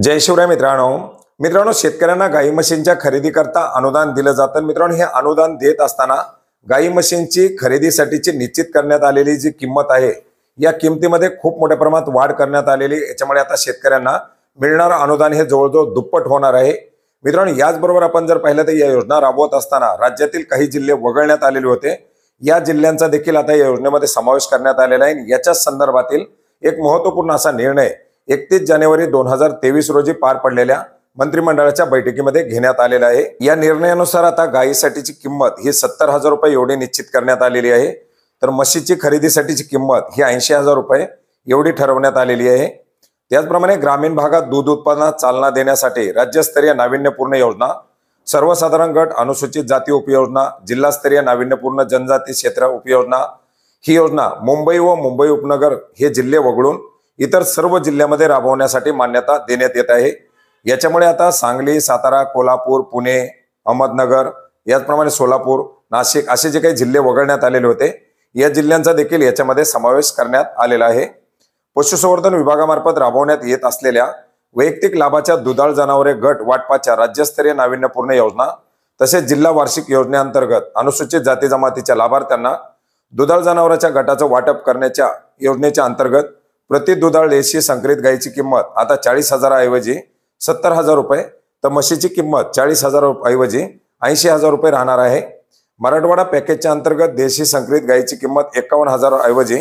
जय शिवराय मित्रांनो मित्रांनो शेतकऱ्यांना गाई खरेदी करता अनुदान दिलं जातं मित्रांनो हे अनुदान देत असताना गाई मशीनची खरेदीसाठीची निश्चित करण्यात आलेली जी किंमत आहे या किमतीमध्ये खूप मोठ्या प्रमाणात वाढ करण्यात आलेली याच्यामुळे आता शेतकऱ्यांना मिळणारं अनुदान हे जवळजवळ दुप्पट होणार आहे मित्रांनो याचबरोबर आपण जर पाहिलं तर या योजना राबवत असताना राज्यातील काही जिल्हे वगळण्यात आलेले होते या जिल्ह्यांचा देखील आता या योजनेमध्ये समावेश करण्यात आलेला आहे याच्याच संदर्भातील एक महत्वपूर्ण असा निर्णय एकतीस जानेवारी दोन हजार तेवीस रोजी पार पडलेल्या मंत्रिमंडळाच्या बैठकीमध्ये घेण्यात आलेला आहे या निर्णयानुसार आता गायीसाठीची किंमत ही सत्तर हजार रुपये एवढी निश्चित करण्यात आलेली आहे तर म्हशीची खरेदीसाठीची किंमत ही ऐंशी हजार रुपये एवढी ठरवण्यात आलेली आहे त्याचप्रमाणे ग्रामीण भागात दूध उत्पादनात चालना देण्यासाठी राज्यस्तरीय नाविन्यपूर्ण योजना सर्वसाधारण गट अनुसूचित जाती उपयोजना जिल्हास्तरीय नाविन्यपूर्ण जनजाती क्षेत्र उपयोजना ही योजना मुंबई व मुंबई उपनगर हे जिल्हे वगळून इतर सर्व जिल्ह्यामध्ये राबवण्यासाठी मान्यता देण्यात येत आहे याच्यामुळे आता सांगली सातारा कोल्हापूर पुणे अहमदनगर याचप्रमाणे सोलापूर नाशिक असे जे काही जिल्हे वगळण्यात आलेले होते या जिल्ह्यांचा देखील याच्यामध्ये समावेश करण्यात आलेला आहे पशुसंवर्धन विभागामार्फत राबवण्यात येत असलेल्या वैयक्तिक लाभाच्या दुधाळ जनावरे गट वाटपाच्या राज्यस्तरीय नाविन्यपूर्ण योजना तसेच जिल्हा वार्षिक योजनेअंतर्गत अनुसूचित जाती जमातीच्या लाभार्थ्यांना दुधाळ जनावरांच्या गटाचं वाटप करण्याच्या योजनेच्या अंतर्गत प्रति दुधाळ देशी संकरित गायीची किंमत आता चाळीस हजाराऐवजी सत्तर हजार रुपये तर म्हशीची किंमत चाळीस हजार ऐवजी ऐंशी हजार रुपये राहणार आहे मराठवाडा पॅकेजच्या अंतर्गत देशी संकरित गायीची किंमत एकावन्न हजार ऐवजी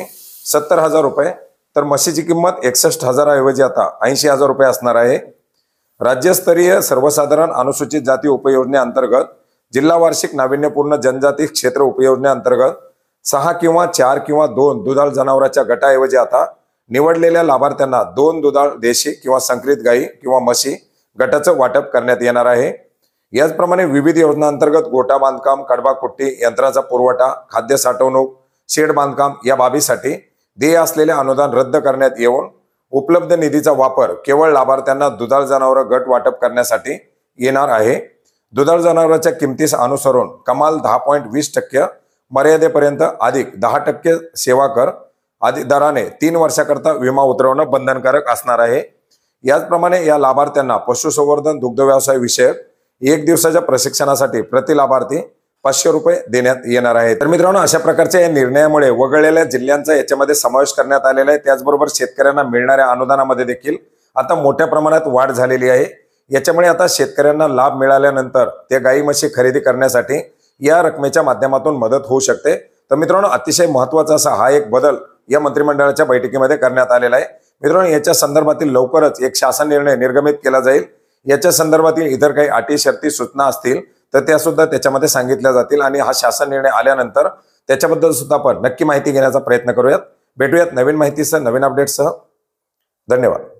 सत्तर हजार रुपये तर म्हशीची किंमत एकसष्ट हजाराऐवजी आता ऐंशी हजार रुपये असणार आहे राज्यस्तरीय सर्वसाधारण अनुसूचित जाती उपयोजनेअंतर्गत जिल्हा वार्षिक नाविन्यपूर्ण जनजाती क्षेत्र उपयोजनेअंतर्गत सहा किंवा चार किंवा दोन दुधाळ जनावरांच्या गटाऐवजी आता निवडलेल्या लाभार्थ्यांना दोन दुधाळ देशी किंवा संकरित गायी किंवा म्हशी गटाचं वाटप करण्यात येणार आहे याचप्रमाणे विविध योजनांतर्गत गोटा बांधकाम कडबा कुट्टी यंत्राचा पुरवठा खाद्य साठवणूक शेड बांधकाम या बाबीसाठी देय असलेले अनुदान रद्द करण्यात येऊन उपलब्ध निधीचा वापर केवळ लाभार्थ्यांना दुधाळ जनावर गट वाटप करण्यासाठी येणार आहे दुधाळ जनावरांच्या किमतीस अनुसरून कमाल दहा पॉईंट वीस टक्के मर्यादेपर्यंत अधिक दहा टक्के सेवा कर आधी दराने तीन वर्षाकरता विमा उतरवणं बंधनकारक असणार आहे याचप्रमाणे या लाभार्थ्यांना पशुसंवर्धन दुग्ध व्यवसाय विषयक एक दिवसाच्या प्रशिक्षणासाठी प्रति लाभार्थी पाचशे रुपये देण्यात येणार आहे तर मित्रांनो अशा प्रकारच्या या निर्णयामुळे वगळलेल्या जिल्ह्यांचा याच्यामध्ये समावेश करण्यात आलेला आहे त्याचबरोबर शेतकऱ्यांना मिळणाऱ्या अनुदानामध्ये देखील आता मोठ्या प्रमाणात वाढ झालेली आहे याच्यामुळे आता शेतकऱ्यांना लाभ मिळाल्यानंतर ते गाई म्हशी खरेदी करण्यासाठी या रकमेच्या माध्यमातून मदत होऊ शकते तर मित्रांनो अतिशय महत्वाचा असा हा एक बदल या मंत्रिमंडळाच्या बैठकीमध्ये करण्यात आलेला आहे मित्रांनो याच्या संदर्भातील लवकरच एक शासन निर्णय निर्गमित केला जाईल याच्या संदर्भातील इतर काही अटी शर्ती सूचना असतील तर त्या सुद्धा त्याच्यामध्ये सांगितल्या जातील आणि हा शासन निर्णय आल्यानंतर त्याच्याबद्दल सुद्धा आपण नक्की माहिती घेण्याचा प्रयत्न करूयात भेटूयात नवीन माहितीसह नवीन सह धन्यवाद